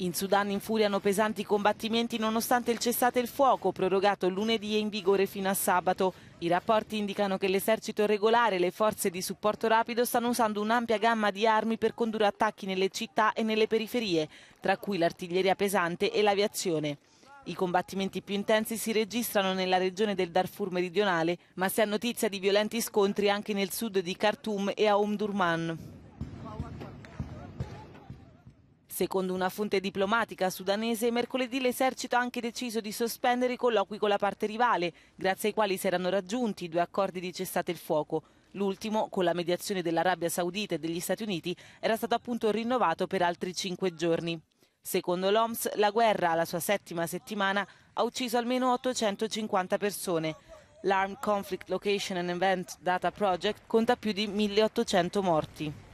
In Sudan infuriano pesanti combattimenti nonostante il cessate il fuoco prorogato lunedì e in vigore fino a sabato. I rapporti indicano che l'esercito regolare e le forze di supporto rapido stanno usando un'ampia gamma di armi per condurre attacchi nelle città e nelle periferie, tra cui l'artiglieria pesante e l'aviazione. I combattimenti più intensi si registrano nella regione del Darfur meridionale, ma si ha notizia di violenti scontri anche nel sud di Khartoum e a Omdurman. Secondo una fonte diplomatica sudanese, mercoledì l'esercito ha anche deciso di sospendere i colloqui con la parte rivale, grazie ai quali si erano raggiunti due accordi di cessate il fuoco. L'ultimo, con la mediazione dell'Arabia Saudita e degli Stati Uniti, era stato appunto rinnovato per altri cinque giorni. Secondo l'OMS, la guerra, alla sua settima settimana, ha ucciso almeno 850 persone. L'Armed Conflict Location and Event Data Project conta più di 1800 morti.